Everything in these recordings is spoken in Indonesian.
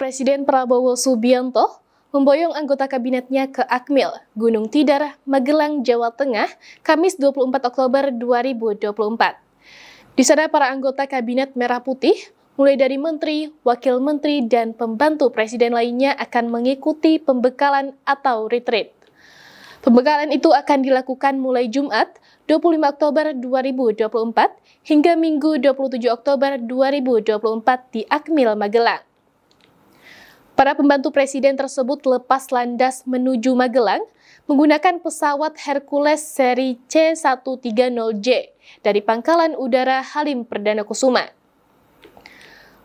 Presiden Prabowo Subianto memboyong anggota kabinetnya ke Akmil, Gunung Tidar, Magelang, Jawa Tengah, Kamis 24 Oktober 2024. Di sana para anggota kabinet Merah Putih, mulai dari menteri, wakil menteri, dan pembantu presiden lainnya akan mengikuti pembekalan atau retreat. Pembekalan itu akan dilakukan mulai Jumat 25 Oktober 2024 hingga Minggu 27 Oktober 2024 di Akmil Magelang. Para pembantu presiden tersebut lepas landas menuju Magelang menggunakan pesawat Hercules seri C130J dari Pangkalan Udara Halim Perdana Kusuma.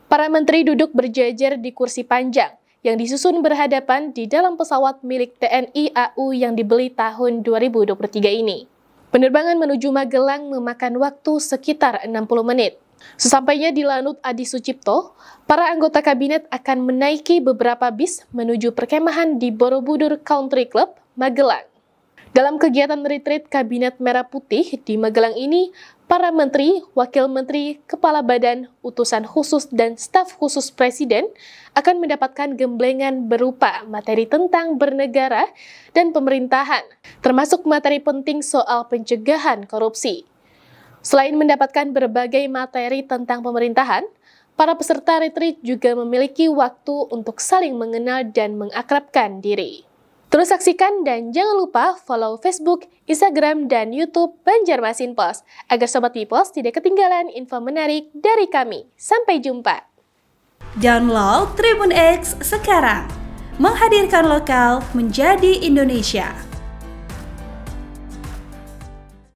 Para menteri duduk berjejer di kursi panjang yang disusun berhadapan di dalam pesawat milik TNI AU yang dibeli tahun 2023 ini. Penerbangan menuju Magelang memakan waktu sekitar 60 menit. Sesampainya di Lanut Adi Sucipto, para anggota kabinet akan menaiki beberapa bis menuju perkemahan di Borobudur Country Club, Magelang. Dalam kegiatan retreat Kabinet Merah Putih di Magelang ini, para menteri, wakil menteri, kepala badan, utusan khusus, dan staf khusus presiden akan mendapatkan gemblengan berupa materi tentang bernegara dan pemerintahan, termasuk materi penting soal pencegahan korupsi. Selain mendapatkan berbagai materi tentang pemerintahan, para peserta retreat juga memiliki waktu untuk saling mengenal dan mengakrabkan diri. Terus saksikan dan jangan lupa follow Facebook, Instagram, dan Youtube Banjarmasin Post agar Sobat Pipos tidak ketinggalan info menarik dari kami. Sampai jumpa! Download Tribun X sekarang! Menghadirkan lokal menjadi Indonesia.